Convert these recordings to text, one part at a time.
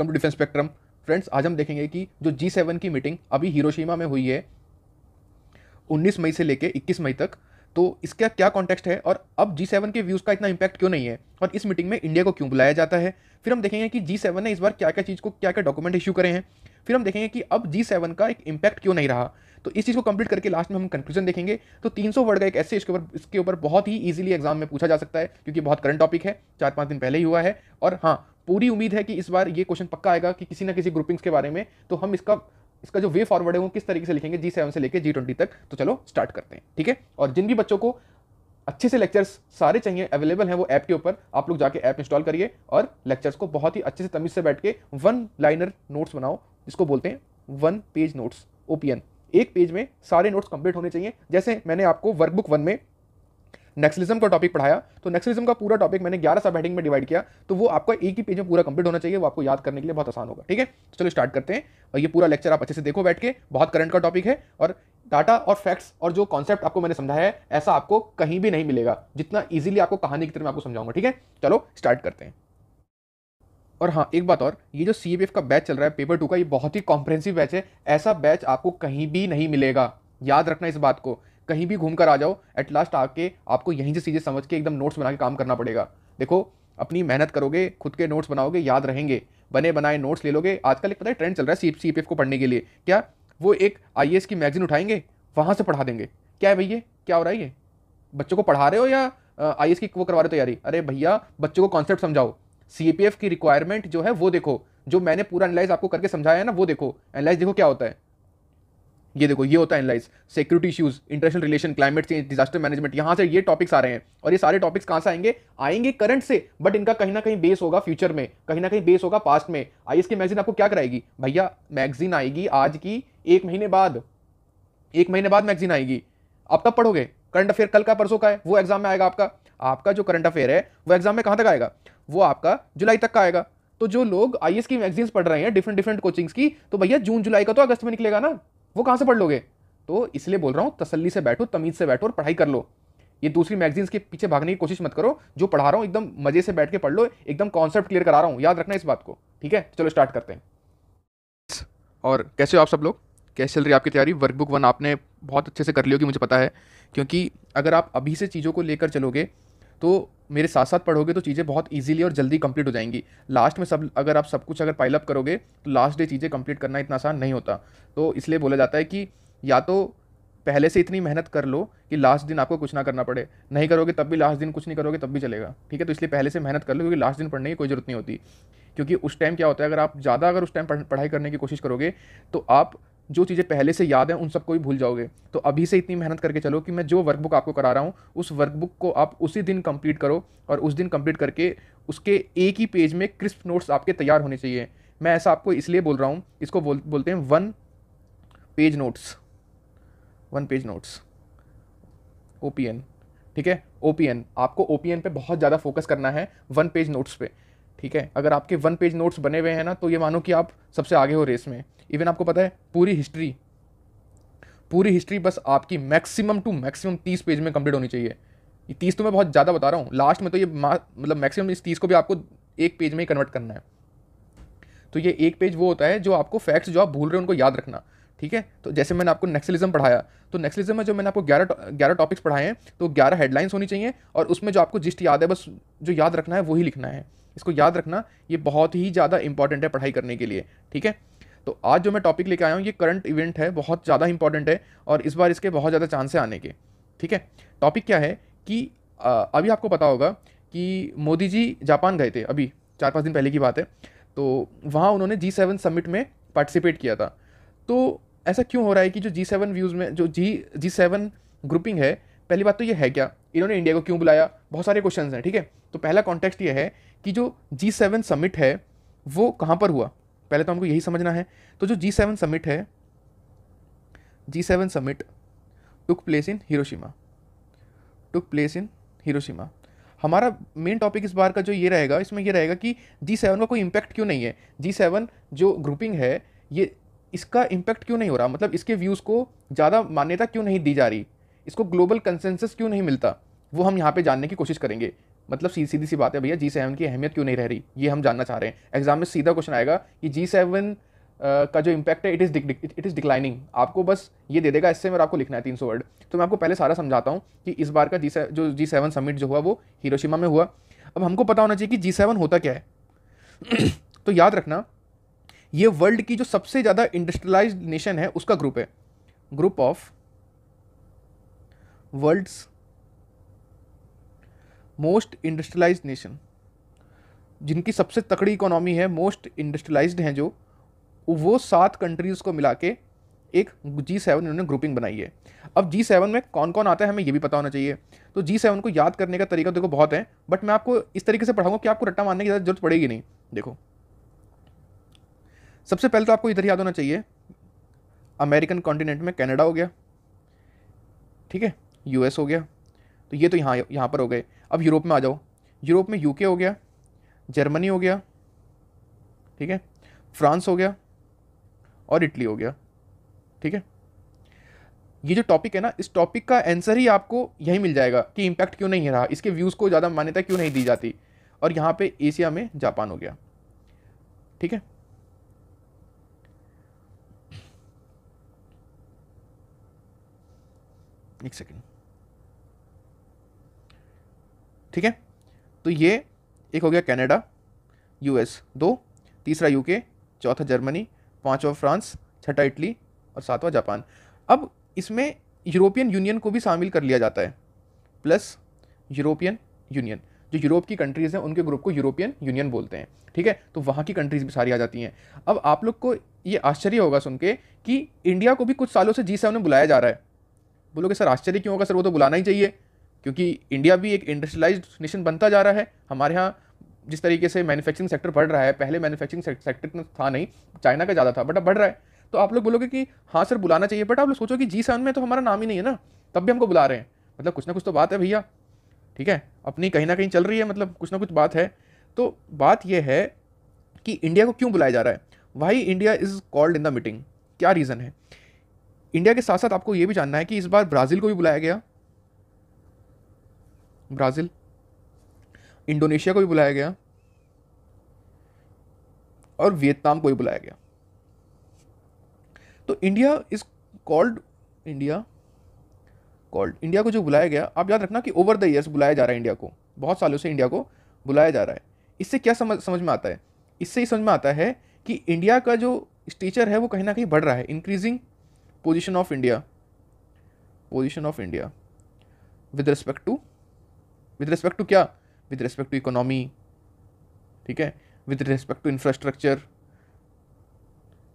welcome to defence spectrum friends आज हम देखेंगे कि जो जी सेवन की मीटिंग अभी हिरोशिमा में हुई है 19 मई से लेकर 21 मई तक तो इसका क्या कॉन्टेक्स्ट है और अब जी सेवन के व्यूज़ का इतना इम्पैक्ट क्यों नहीं है और इस मीटिंग में इंडिया को क्यों बुलाया जाता है फिर हम देखेंगे कि जी सेवन ने इस बार क्या क्या चीज़ को क्या क्या डॉक्यूमेंट इशू करे हैं फिर हम देखेंगे कि अब जी सेवन का एक इम्पैक्ट क्यों नहीं रहा तो इस चीज़ को कंप्लीट करके लास्ट में हम कंक्लूजन देखेंगे तो 300 वर्ड का एक ऐसे इसके ऊपर इसके ऊपर बहुत ही ईजिली एग्जाम में पूछा जा सकता है क्योंकि बहुत करंट टॉपिक है चार पाँच दिन पहले ही हुआ है और हाँ पूरी उम्मीद है कि इस बार ये क्वेश्चन पक्का आएगा कि किसी ना किसी ग्रुपिंग्स के बारे में तो हम इसका इसका जो वे फॉरवर्ड है वो किस तरीके से लिखेंगे जी सेवन से लेकर जी ट्वेंटी तक तो चलो स्टार्ट करते हैं ठीक है और जिन भी बच्चों को अच्छे से लेक्चर्स सारे चाहिए अवेलेबल हैं वो ऐप के ऊपर आप लोग जाके ऐप इंस्टॉल करिए और लेक्चर्स को बहुत ही अच्छे से तमीज से बैठ के वन लाइनर नोट्स बनाओ इसको बोलते हैं वन पेज नोट्स ओपीएन एक पेज में सारे नोट्स कंप्लीट होने चाहिए जैसे मैंने आपको वर्कबुक वन में नेक्सलिज्म का टॉपिक पढ़ाया तो नेक्सलिज्म का पूरा टॉपिक मैंने ग्यारह सब हेडिंग में डिवाइड किया तो वो आपका एक ही पेज में पूरा कंप्लीट होना चाहिए वो आपको याद करने के लिए बहुत आसान होगा ठीक है तो चलो स्टार्ट करते हैं और ये पूरा लेक्चर आप अच्छे से देखो बैठ के बहुत करंट का टॉपिक है और डाटा और फैक्ट्स और जो कॉन्सेप्ट आपको मैंने समझाया है ऐसा आपको कहीं भी नहीं मिलेगा जितना ईजिली आपको कहानी की तरह मैं आपको समझाऊंगा ठीक है चलो स्टार्ट करते हैं और हाँ एक बात और ये जो सी का बैच चल रहा है पेपर टू का ये बहुत ही कॉम्प्रहेंसिव बैच है ऐसा बैच आपको कहीं भी नहीं मिलेगा याद रखना इस बात को कहीं भी घूम कर आ जाओ एट लास्ट आके आपको यहीं से चीज़ें समझ के एकदम नोट्स बना के काम करना पड़ेगा देखो अपनी मेहनत करोगे खुद के नोट्स बनाओगे याद रहेंगे बने बनाए नोट्स ले लोगे आजकल एक पता है ट्रेंड चल रहा है सी को पढ़ने के लिए क्या वो एक आई की मैगजीन उठाएंगे वहाँ से पढ़ा देंगे क्या है भैया क्या हो रहा है ये बच्चों को पढ़ा रहे हो या आई की वो करवा रहे हो तैयारी अरे भैया बच्चों को कॉन्सेप्ट समझाओ सीएपीएफ की रिक्वायरमेंट जो है वो देखो जो मैंने पूरा एनालाइज आपको करके समझाया है ना वो देखो एनालाइज देखो क्या होता है ये देखो ये होता है analyse security issues international relation climate change disaster management यहां से ये टॉपिक्स आ रहे हैं और ये सारे टॉपिक्स कहां से आएंगे आएंगे करंट से बट इनका कहीं ना कहीं बेस होगा फ्यूचर में कहीं ना कहीं बेस होगा पास्ट में आई इसकी मैगजीन आपको क्या कराएगी भैया मैगजीन आएगी आज की एक महीने बाद एक महीने बाद मैगजीन आएगी आप कब पढ़ोगे करंट अफेयर कल का परसों का है वो एग्जाम में आएगा आपका आपका जो करंट अफेयर है वो एग्जाम में कहाँ तक आएगा वो आपका जुलाई तक का आएगा तो जो लोग आई की मैगजीन्स पढ़ रहे हैं डिफरेंट डिफरेंट कोचिंग्स की तो भैया जून जुलाई का तो अगस्त में निकलेगा ना वो कहाँ से पढ़ लोगे तो इसलिए बोल रहा हूँ तसली से बैठो तमीज़ से बैठो और पढ़ाई कर लो ये दूसरी मैगजीन्स के पीछे भागने की कोशिश मत करो जो पढ़ा रहा हूँ एकदम मजे से बैठ के पढ़ लो एकदम कॉन्सेप्ट क्लियर करा रहा हूँ याद रखना इस बात को ठीक है चलो स्टार्ट करते हैं और कैसे हो आप सब लोग कैसे चल रही है आपकी तैयारी वर्कबुक वन आपने बहुत अच्छे से कर लियो कि मुझे पता है क्योंकि अगर आप अभी से चीज़ों को लेकर चलोगे तो मेरे साथ साथ पढ़ोगे तो चीज़ें बहुत ईजिली और जल्दी कंप्लीट हो जाएंगी लास्ट में सब अगर आप सब कुछ अगर पाइलअप करोगे तो लास्ट डे चीज़ें कंप्लीट करना इतना आसान नहीं होता तो इसलिए बोला जाता है कि या तो पहले से इतनी मेहनत कर लो कि लास्ट दिन आपको कुछ ना करना पड़े नहीं करोगे तब भी लास्ट दिन कुछ नहीं करोगे तब भी चलेगा ठीक है तो इसलिए पहले से मेहनत कर लो क्योंकि लास्ट दिन पढ़ने की कोई ज़रूरत नहीं होती क्योंकि उस टाइम क्या होता है अगर आप ज़्यादा अगर उस टाइम पढ़ाई करने की कोशिश करोगे तो आप जो चीज़ें पहले से याद हैं उन सबको भी भूल जाओगे तो अभी से इतनी मेहनत करके चलो कि मैं जो वर्कबुक आपको करा रहा हूँ उस वर्कबुक को आप उसी दिन कंप्लीट करो और उस दिन कंप्लीट करके उसके एक ही पेज में क्रिस्प नोट्स आपके तैयार होने चाहिए मैं ऐसा आपको इसलिए बोल रहा हूँ इसको बोल बोलते हैं one page notes one page notes ओ ठीक है ओ आपको ओ पे बहुत ज़्यादा फोकस करना है वन पेज नोट्स पे ठीक है अगर आपके वन पेज नोट्स बने हुए हैं ना तो ये मानो कि आप सबसे आगे हो रेस में इवन आपको पता है पूरी हिस्ट्री पूरी हिस्ट्री बस आपकी मैक्सिमम टू मैक्सिमम तीस पेज में कंप्लीट होनी चाहिए ये तीस तो मैं बहुत ज़्यादा बता रहा हूँ लास्ट में तो ये मतलब मैक्सिमम इस तीस को भी आपको एक पेज में ही कन्वर्ट करना है तो ये एक पेज वो होता है जो आपको फैक्ट्स जो आप भूल रहे हैं उनको याद रखना ठीक है तो जैसे मैंने आपको नेक्सलिज्म पढ़ाया तो नेक्सलिज्म में जो मैंने आपको ग्यारह ग्यारह टॉपिक्स पढ़ाए हैं तो ग्यारह हेडलाइंस होनी चाहिए और उसमें जो आपको जिस्ट याद है बस जो याद रखना है वही लिखना है इसको याद रखना ये बहुत ही ज़्यादा इंपॉर्टेंट है पढ़ाई करने के लिए ठीक है तो आज जो मैं टॉपिक लेके आया हूँ ये करंट इवेंट है बहुत ज़्यादा इंपॉर्टेंट है और इस बार इसके बहुत ज़्यादा चांस है आने के ठीक है टॉपिक क्या है कि अभी आपको पता होगा कि मोदी जी जापान गए थे अभी चार पाँच दिन पहले की बात है तो वहाँ उन्होंने जी सेवन समिट में पार्टिसिपेट किया था तो ऐसा क्यों हो रहा है कि जो जी सेवन व्यूज़ में जो जी जी सेवन ग्रुपिंग है पहली बात तो ये है क्या इन्होंने इंडिया को क्यों बुलाया बहुत सारे क्वेश्चन हैं ठीक है तो पहला कॉन्टेक्स्ट ये है कि जो जी सेवन समिट है वो कहाँ पर हुआ पहले तो हमको यही समझना है तो जो जी सेवन समिट है G seven summit took place in Hiroshima took place in Hiroshima हमारा मेन टॉपिक इस बार का जो ये रहेगा इसमें ये रहेगा कि जी सेवन का कोई इम्पैक्ट क्यों नहीं है जी सेवन जो ग्रुपिंग है ये इसका इम्पैक्ट क्यों नहीं हो रहा मतलब इसके व्यूज़ को ज़्यादा मान्यता क्यों नहीं दी जा रही इसको ग्लोबल कंसेंसस क्यों नहीं मिलता वो हम यहाँ पे जानने की कोशिश करेंगे मतलब सीधी सीधी सी बात है भैया जी सेवन की अहमियत क्यों नहीं रह रही ये हम जानना चाह रहे हैं एग्जाम में सीधा क्वेश्चन आएगा कि जी सेवन का जो इम्पैक्ट है it is it is declining आपको बस ये दे देगा इससे मेरा आपको लिखना है तीन सौ वर्ड तो मैं आपको पहले सारा समझाता हूँ कि इस बार का जी जो जी सेवन समिट जो हुआ वो हिरोशिमा में हुआ अब हमको पता होना चाहिए कि जी सेवन होता क्या है तो याद रखना ये वर्ल्ड की जो सबसे ज़्यादा इंडस्ट्रियलाइज नेशन है उसका ग्रुप है group of world's most industrialise nation जिनकी सबसे तकड़ी इकोनॉमी है मोस्ट इंडस्ट्रियलाइज हैं जो वो सात कंट्रीज़ को मिला के एक जी सेवन इन्होंने ग्रुपिंग बनाई है अब जी सेवन में कौन कौन आता है हमें ये भी पता होना चाहिए तो जी सेवन को याद करने का तरीका तो देखो बहुत है बट मैं आपको इस तरीके से पढ़ाऊंगा कि आपको रट्टा मारने की ज़रूरत पड़ेगी नहीं देखो सबसे पहले तो आपको इधर याद होना चाहिए अमेरिकन कॉन्टिनेंट में कनाडा हो गया ठीक है यूएस हो गया तो ये तो यहाँ यहाँ पर हो गए अब यूरोप में आ जाओ यूरोप में यूके हो गया जर्मनी हो गया ठीक है फ्रांस हो गया और इटली हो गया ठीक है ये जो टॉपिक है ना इस टॉपिक का आंसर ही आपको यही मिल जाएगा कि इम्पैक्ट क्यों नहीं रहा इसके व्यूज़ को ज़्यादा मान्यता क्यों नहीं दी जाती और यहाँ पे एशिया में जापान हो गया ठीक है एक सेकेंड ठीक है तो ये एक हो गया कनाडा यूएस दो तीसरा यूके चौथा जर्मनी पांचवा फ्रांस छठा इटली और सातवां जापान अब इसमें यूरोपियन यूनियन को भी शामिल कर लिया जाता है प्लस यूरोपियन यूनियन जो यूरोप की कंट्रीज़ हैं उनके ग्रुप को यूरोपियन यूनियन बोलते हैं ठीक है तो वहाँ की कंट्रीज़ भी सारी आ जाती हैं अब आप लोग को ये आश्चर्य होगा सुन के कि इंडिया को भी कुछ सालों से जी सेवन में बुलाया जा रहा है बोलोगे सर आश्चर्य क्यों होगा सर वो तो बुलाना ही चाहिए क्योंकि इंडिया भी एक इंडस्ट्रियलाइज नेशन बनता जा रहा है हमारे यहाँ जिस तरीके से मैन्युफैक्चरिंग सेक्टर बढ़ रहा है पहले मैन्युफैक्चरिंग सेक्टर तो था नहीं चाइना का ज़्यादा था बट अब बढ़ रहा है तो आप लोग बोलोगे कि हाँ सर बुलाना चाहिए बट आप लोग सोचो कि जी सन में तो हमारा नाम ही नहीं है ना तब भी हमको बुला रहे हैं मतलब कुछ ना कुछ तो बात है भैया ठीक है अपनी कहीं ना कहीं चल रही है मतलब कुछ ना कुछ बात है तो बात यह है कि इंडिया को क्यों बुलाया जा रहा है why India is called in the meeting क्या रीज़न है इंडिया के साथ साथ आपको ये भी जानना है कि इस बार ब्राज़ील को भी बुलाया गया ब्राज़ील इंडोनेशिया को भी बुलाया गया और वियतनाम को भी बुलाया गया तो India is called India called India को जो बुलाया गया आप याद रखना कि ओवर द ईयर्स बुलाया जा रहा है इंडिया को बहुत सालों से इंडिया को बुलाया जा रहा है इससे क्या समझ समझ में आता है इससे ही समझ में आता है कि इंडिया का जो स्टीचर है वो कहीं ना कहीं बढ़ रहा है increasing position of India position of India with respect to with respect to क्या विद रिस्पेक्ट टू इकोनॉमी ठीक है विद रिस्पेक्ट टू इंफ्रास्ट्रक्चर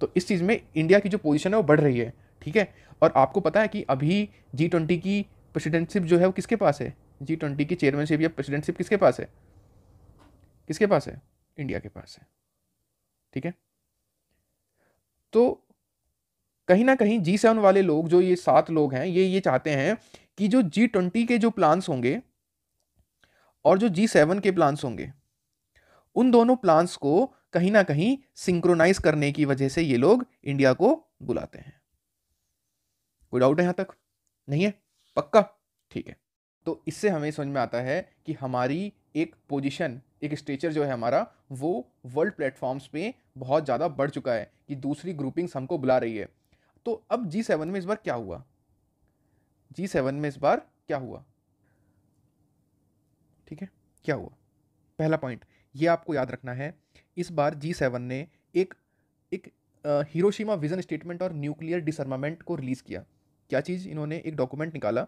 तो इस चीज़ में इंडिया की जो पोजीशन है वो बढ़ रही है ठीक है और आपको पता है कि अभी जी ट्वेंटी की प्रेसिडेंटशिप जो है वो किसके पास है जी ट्वेंटी की चेयरमैनशिप या प्रेसिडेंटशिप किसके पास है किसके पास है इंडिया के पास है ठीक है तो कहीं ना कहीं जी सेवन वाले लोग जो ये सात लोग हैं ये ये चाहते हैं कि जो जी ट्वेंटी के जो प्लान्स होंगे और जो जी सेवन के प्लान्स होंगे उन दोनों प्लान्स को कहीं ना कहीं सिंक्रोनाइज करने की वजह से ये लोग इंडिया को बुलाते हैं कोई डाउट है यहाँ तक नहीं है पक्का ठीक है तो इससे हमें समझ में आता है कि हमारी एक पोजीशन एक स्टेचर जो है हमारा वो वर्ल्ड प्लेटफॉर्म्स पे बहुत ज़्यादा बढ़ चुका है कि दूसरी ग्रुपिंग्स हमको बुला रही है तो अब जी सेवन में इस बार क्या हुआ जी सेवन में इस बार क्या हुआ ठीक है क्या हुआ पहला पॉइंट ये आपको याद रखना है इस बार जी सेवन ने एक एक हिरोशिमा विजन स्टेटमेंट और न्यूक्लियर डिसर्मामेंट को रिलीज़ किया क्या चीज़ इन्होंने एक डॉक्यूमेंट निकाला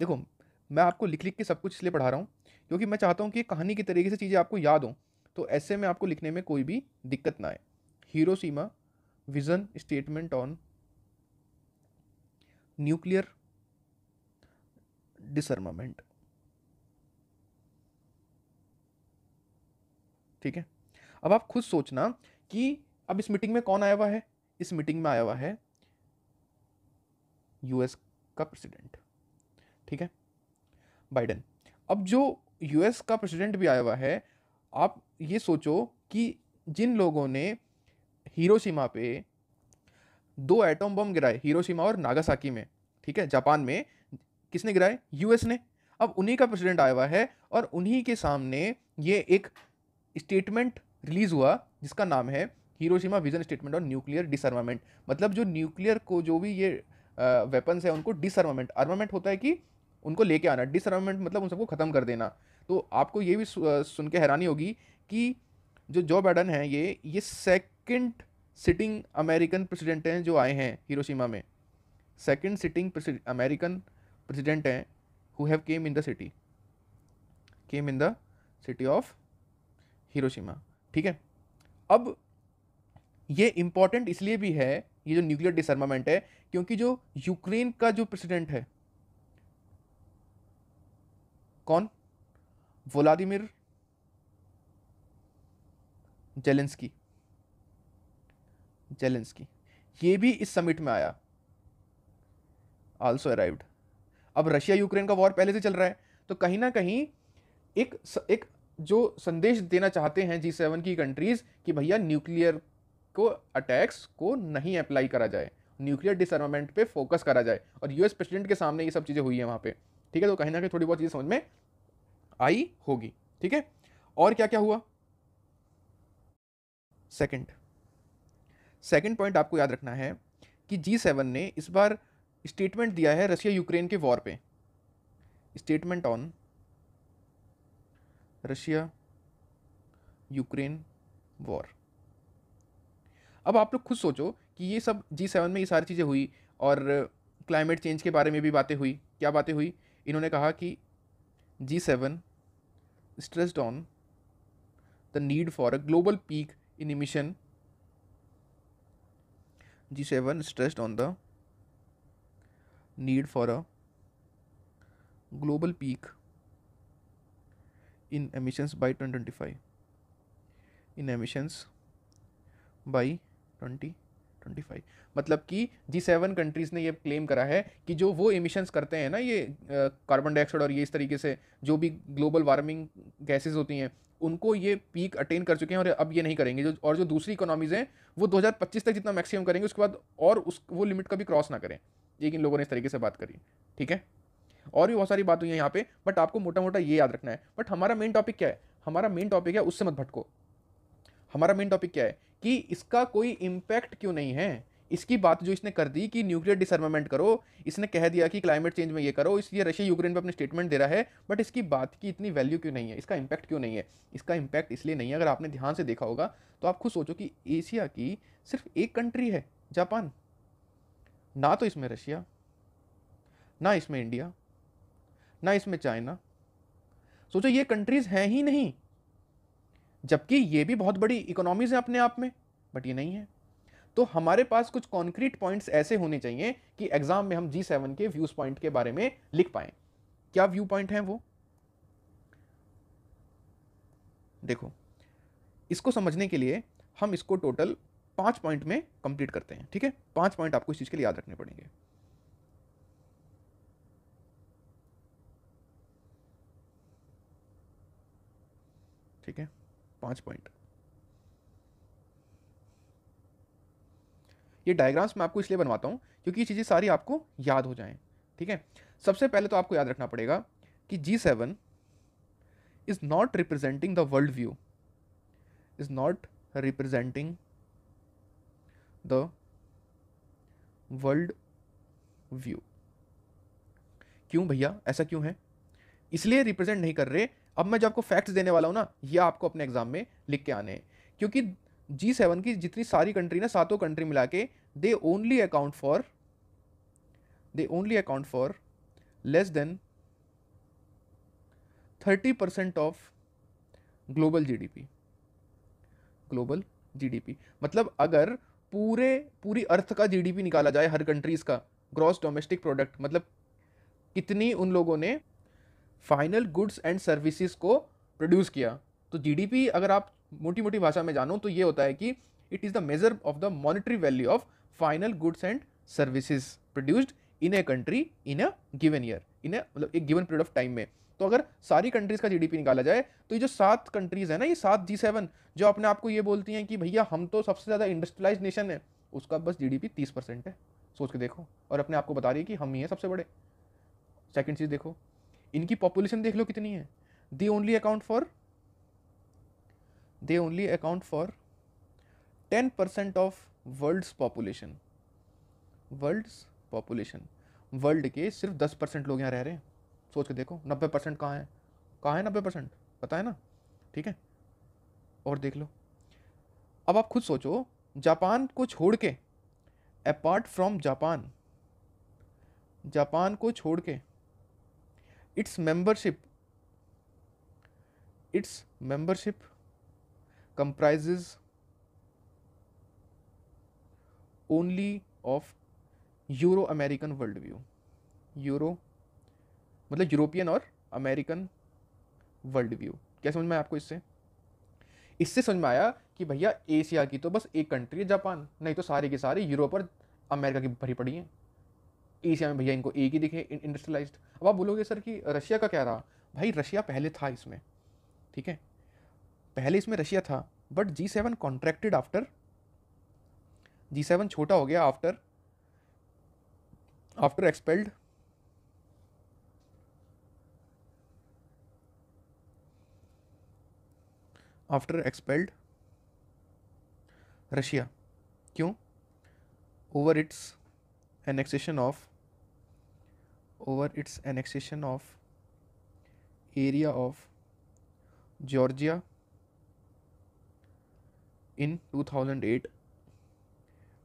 देखो मैं आपको लिख लिख के सब कुछ इसलिए पढ़ा रहा हूँ क्योंकि मैं चाहता हूँ कि कहानी की तरीके से चीज़ें आपको याद हों तो ऐसे में आपको लिखने में कोई भी दिक्कत ना आए Hiroshima vision statement on nuclear disarmament ठीक है अब आप खुद सोचना कि अब इस मीटिंग में कौन आया हुआ है इस मीटिंग में आया हुआ है यूएस का प्रेसिडेंट ठीक है बाइडेन अब जो यूएस का प्रेसिडेंट भी आया हुआ है आप ये सोचो कि जिन लोगों ने हीरोशिमा पे दो एटम बम गिराए हिरोशिमा और नागासाकी में ठीक है जापान में किसने गिराए यूएस ने अब उन्हीं का प्रेसिडेंट आया हुआ है और उन्हीं के सामने ये एक स्टेटमेंट रिलीज हुआ जिसका नाम है Hiroshima vision statement on nuclear disarmament मतलब जो न्यूक्लियर को जो भी ये वेपन्स है उनको डिसर्मामेंट आर्मामेंट होता है कि उनको लेके आना डिसर्मामेंट मतलब उन सबको ख़त्म कर देना तो आपको ये भी सुन के हैरानी होगी कि जो जो बाइडन है ये ये सेकेंड सिटिंग अमेरिकन प्रेसिडेंट हैं जो आए हैं हिरोशिमा में सेकंड सिटिंग अमेरिकन प्रेसिडेंट हैं who have came in the city came in the city of Hiroshima ठीक है अब ये इम्पॉर्टेंट इसलिए भी है ये जो न्यूक्लियर डिसर्मामेंट है क्योंकि जो यूक्रेन का जो प्रेसिडेंट है कौन व्लादिमिर जेलेंस्की जेलेंसकी ये भी इस समिट में आया आल्सो अराइव्ड अब रशिया यूक्रेन का वॉर पहले से चल रहा है तो कहीं ना कहीं एक एक जो संदेश देना चाहते हैं जी सेवन की कंट्रीज़ कि भैया न्यूक्लियर को अटैक्स को नहीं अप्लाई करा जाए न्यूक्लियर डिसमेंट पे फोकस करा जाए और यूएस प्रेसिडेंट के सामने ये सब चीज़ें हुई हैं वहाँ पे ठीक है तो कहीं ना कहीं थोड़ी बहुत चीज़ समझ में आई होगी ठीक है और क्या क्या हुआ सेकेंड सेकेंड पॉइंट आपको याद रखना है कि जी सेवन ने इस बार स्टेटमेंट दिया है रशिया यूक्रेन के वॉर पे statement on Russia Ukraine war अब आप लोग खुद सोचो कि ये सब जी सेवन में ये सारी चीज़ें हुई और क्लाइमेट चेंज के बारे में भी बातें हुई क्या बातें हुई इन्होंने कहा कि G seven stressed on the need for a global peak in emission G seven stressed on the need for a global peak in emissions by twenty twenty five in emissions by twenty twenty five मतलब कि G seven countries ने ये claim करा है कि जो वो emissions करते हैं ना ये कार्बन डाइऑक्साइड और ये इस तरीके से जो भी ग्लोबल वार्मिंग गैसेस होती हैं उनको ये पीक अटेन कर चुके हैं और अब ये नहीं करेंगे जो और जो दूसरी इकोनॉमीज़ हैं वो 2025 तक जितना मैक्सिमम करेंगे उसके बाद और उस वो लिमिट कभी क्रॉस ना करें लेकिन इन लोगों ने इस तरीके से बात करी ठीक है और भी बहुत सारी बात हुई है यहाँ पे बट आपको मोटा मोटा ये याद रखना है बट हमारा मेन टॉपिक क्या है हमारा मेन टॉपिक है उससे मत भटको हमारा मेन टॉपिक क्या है कि इसका कोई इम्पैक्ट क्यों नहीं है इसकी बात जो इसने कर दी कि न्यूक्लियर डिसर्मामेंट करो इसने कह दिया कि क्लाइमेट चेंज में ये करो इसलिए रशिया यूक्रेन पर अपने स्टेटमेंट दे रहा है बट इसकी बात की इतनी वैल्यू क्यों नहीं है इसका इम्पैक्ट क्यों नहीं है इसका इम्पैक्ट इसलिए नहीं है अगर आपने ध्यान से देखा होगा तो आप खुद सोचो कि एशिया की सिर्फ एक कंट्री है जापान ना तो इसमें रशिया ना इसमें इंडिया ना इसमें चाइना सोचो ये कंट्रीज़ हैं ही नहीं जबकि ये भी बहुत बड़ी इकोनॉमीज़ हैं अपने आप में बट ये नहीं है तो हमारे पास कुछ कॉन्क्रीट पॉइंट्स ऐसे होने चाहिए कि एग्जाम में हम जी सेवन के व्यूज पॉइंट के बारे में लिख पाए क्या व्यू पॉइंट है वो देखो इसको समझने के लिए हम इसको टोटल पांच पॉइंट में कंप्लीट करते हैं ठीक है पांच पॉइंट आपको इस चीज़ के लिए याद रखने पड़ेंगे ठीक है पांच पॉइंट ये डायग्राम्स मैं आपको इसलिए बनवाता हूँ क्योंकि ये चीज़ें सारी आपको याद हो जाएँ ठीक है सबसे पहले तो आपको याद रखना पड़ेगा कि G seven is not representing the world view is not representing the world view क्यों भैया ऐसा क्यों है इसलिए रिप्रेजेंट नहीं कर रहे अब मैं जो आपको फैक्ट्स देने वाला हूँ ना ये आपको अपने एग्जाम में लिख के आने हैं क्योंकि जी सेवन की जितनी सारी कंट्री ना सातों कंट्री मिला के they only account for they only account for less than thirty percent of global GDP global GDP मतलब अगर पूरे पूरी अर्थ का जीडीपी निकाला जाए हर कंट्रीज़ का ग्रॉस डोमेस्टिक प्रोडक्ट मतलब कितनी उन लोगों ने फाइनल गुड्स एंड सर्विसेज को प्रोड्यूस किया तो जीडीपी अगर आप मोटी मोटी भाषा में जानूँ तो ये होता है कि it is the measure of the monetary value of final goods and services produced in a country in a given year in a मतलब एक गिवन पीरियड ऑफ टाइम में तो अगर सारी कंट्रीज़ का जीडीपी निकाला जाए तो ये जो सात कंट्रीज़ है ना ये सात जी सेवन जो अपने आप को ये बोलती हैं कि भैया हम तो सबसे ज़्यादा इंडस्ट्रियलाइज नेशन है उसका बस जीडीपी तीस परसेंट है सोच के देखो और अपने आप को बता रही है कि हम ही हैं सबसे बड़े सेकेंड चीज़ देखो इनकी पॉपुलेशन देख लो कितनी है they only account for they only account for ten percent of world's population world's population world के सिर्फ दस परसेंट लोग यहाँ रह रहे हैं सोच के देखो नब्बे परसेंट कहाँ है कहाँ है नब्बे परसेंट पता है ना ठीक है और देख लो अब आप खुद सोचो जापान को छोड़ के अपार्ट फ्रॉम जापान जापान को छोड़ के its membership its membership comprises only of Euro American world view Euro मतलब यूरोपियन और अमेरिकन वर्ल्ड व्यू क्या समझ में आया आपको इससे इससे समझ में आया कि भैया एशिया की तो बस एक कंट्री है जापान नहीं तो सारे के सारे यूरोप और अमेरिका की भरी पड़ी हैं एशिया में भैया इनको एक ही दिखे इंडस्ट्रियलाइज्ड अब आप बोलोगे सर कि रशिया का क्या रहा भाई रशिया पहले था इसमें ठीक है पहले इसमें रशिया था but G seven contracted after G seven छोटा हो गया after after expelled after expelled Russia क्यों over its annexation of over its annexation of area of Georgia in 2008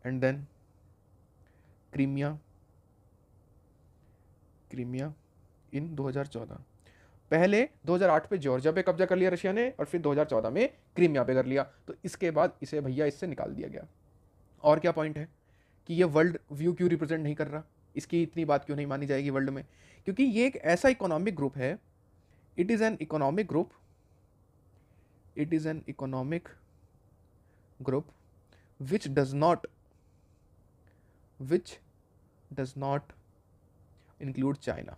and then Crimea Crimea in 2014 पहले 2008 पे Georgia पे कब्जा कर लिया रशिया ने और फिर 2014 में क्रीमिया पे कर लिया तो इसके बाद इसे भैया इससे निकाल दिया गया और क्या पॉइंट है कि ये वर्ल्ड व्यू क्यों रिप्रेजेंट नहीं कर रहा इसकी इतनी बात क्यों नहीं मानी जाएगी वर्ल्ड में क्योंकि ये एक ऐसा इकोनॉमिक ग्रुप है it is an economic group it is an economic group which does not which does not include China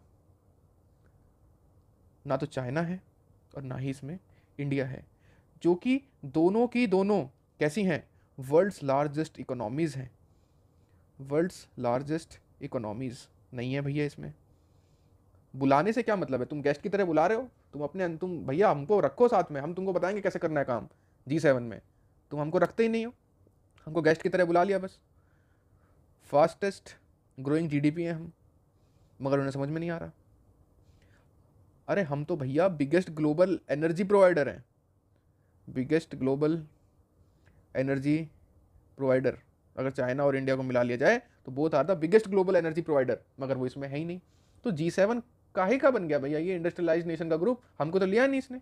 ना तो चाइना है और ना ही इसमें इंडिया है जो कि दोनों की दोनों कैसी हैं वर्ल्ड्स लार्जेस्ट इकोनॉमीज़ हैं वर्ल्ड्स लार्जेस्ट इकोनॉमीज़ नहीं है भैया इसमें बुलाने से क्या मतलब है तुम गेस्ट की तरह बुला रहे हो तुम अपने तुम भैया हमको रखो साथ में हम तुमको बताएंगे कैसे करना है काम जी सेवन में तुम हमको रखते ही नहीं हो हमको गेस्ट की तरह बुला लिया बस फास्टेस्ट ग्रोइंग जीडीपी हैं हम मगर उन्हें समझ में नहीं आ रहा अरे हम तो भैया बिगेस्ट ग्लोबल एनर्जी प्रोवाइडर हैं बिगेस्ट ग्लोबल एनर्जी प्रोवाइडर अगर चाइना और इंडिया को मिला लिया जाए तो बहुत are the biggest global energy provider मगर वो इसमें है ही नहीं तो जी सेवन काहे का बन गया भैया ये इंडस्ट्रियलाइज नेशन का ग्रुप हमको तो लिया नहीं इसने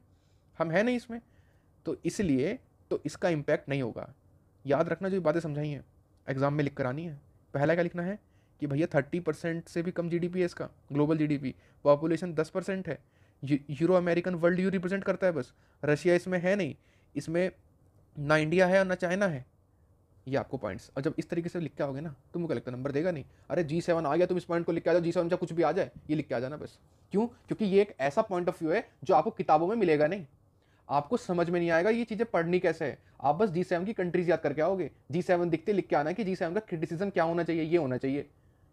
हम है नहीं इसमें तो इसलिए तो इसका इम्पैक्ट नहीं होगा याद रखना जो बातें समझाई हैं एग्ज़ाम में लिख कर आनी है पहला क्या लिखना है कि भैया थर्टी परसेंट से भी कम जी है इसका global G D P population दस परसेंट है Euro American world you represent करता है बस रशिया इसमें है नहीं इसमें ना इंडिया है और ना चाइना है ये आपको पॉइंट्स और जब इस तरीके से लिख के आओगे ना तो मुझे लगता नंबर देगा नहीं अरे जी सेवन आ गया तुम इस पॉइंट को लिख के आ जाओ जी सेवन चाहे कुछ भी आ जाए ये लिख के आ जाना बस क्यों क्योंकि ये एक ऐसा पॉइंट ऑफ व्यू है जो आपको किताबों में मिलेगा नहीं आपको समझ में नहीं आएगा ये चीज़ें पढ़नी कैसे है आप बस जी सेवन की कंट्रीज याद करके आओगे जी सेवन दिखते लिख के आना है कि जी सेवन का क्रिटिसिजम क्या होना चाहिए ये होना चाहिए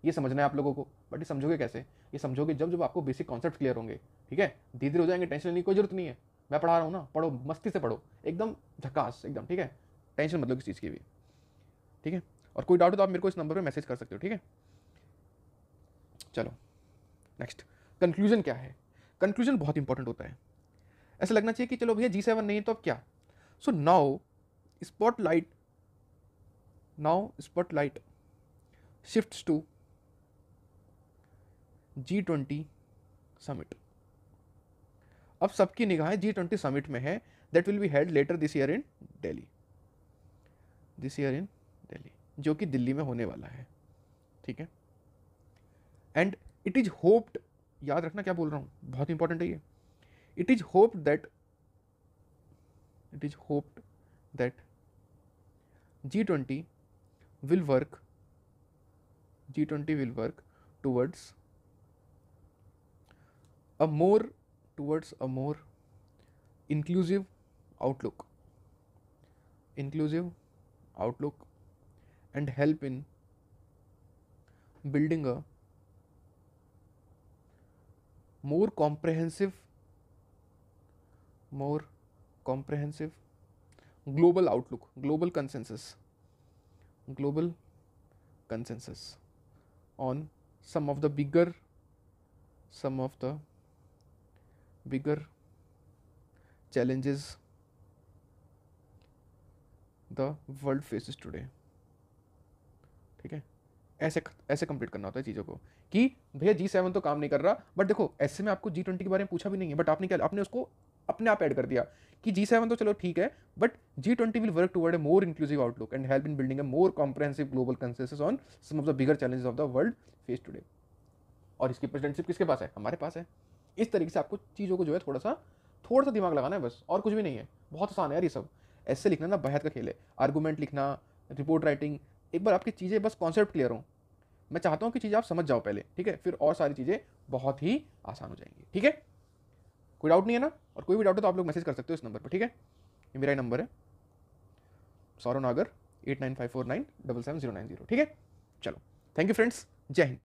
ये समझना है आप लोगों को बट ये समझोगे कैसे ये समझोगे जब जब आपको बेसिक कॉन्सेप्ट क्लियर होंगे ठीक है धीरे धीरे हो जाएंगे टेंशन लेने की कोई जरूरत नहीं है मैं पढ़ा रहा हूँ ना पढ़ो मस्ती से पढ़ो एकदम झकास एकदम ठीक है टेंशन मतलब किस चीज़ की भी ठीक है और कोई डाउट हो तो आप मेरे को इस नंबर पर मैसेज कर सकते हो ठीक है चलो नेक्स्ट कंक्लूजन क्या है कंक्लूजन बहुत इंपॉर्टेंट होता है ऐसा लगना चाहिए कि चलो भैया जी सेवन नहीं है तो अब क्या so now spotlight now spotlight shift to G twenty summit अब सबकी निगाहें जी ट्वेंटी समिट में है that will be held later this year in Delhi this year in Delhi जो कि दिल्ली में होने वाला है ठीक है एंड इट इज़ होप्ड याद रखना क्या बोल रहा हूँ बहुत इंपॉर्टेंट है ये it is hoped that it is hoped that G20 will work G20 will work towards a more towards a more inclusive outlook inclusive outlook and help in building a more comprehensive more comprehensive global outlook global consensus global consensus on some of the bigger some of the bigger challenges the world faces today ठीक है ऐसे ऐसे complete करना होता है चीज़ों को कि भैया जी सेवन तो काम नहीं कर रहा बट देखो ऐसे में आपको जी ट्वेंटी के बारे में पूछा भी नहीं है बट आपने क्या आपने उसको अपने आप ऐड कर दिया कि जी सेवन तो चलो ठीक है but G twenty will work toward a more inclusive outlook and help in building a more comprehensive global consensus on some of the bigger challenges of the world face today और इसकी presidentship किसके पास है हमारे पास है इस तरीके से आपको चीज़ों को जो है थोड़ा सा थोड़ा सा दिमाग लगाना है बस और कुछ भी नहीं है बहुत आसान है यार ये सब ऐसे लिखना ना बहत का खेल है आर्गूमेंट लिखना रिपोर्ट राइटिंग एक बार आपकी चीज़ें बस कॉन्सेप्ट क्लियर हों मैं चाहता हूँ कि चीज़ें आप समझ जाओ पहले ठीक है फिर और सारी चीज़ें बहुत ही आसान हो जाएंगी ठीक है कोई डाउट नहीं है ना और कोई भी डाउट है तो आप लोग मैसेज कर सकते हो इस नंबर पर ठीक है ये मेरा नंबर है Saurav Nagar eight nine five four nine double seven zero nine zero ठीक है चलो थैंक यू फ्रेंड्स जय हिंद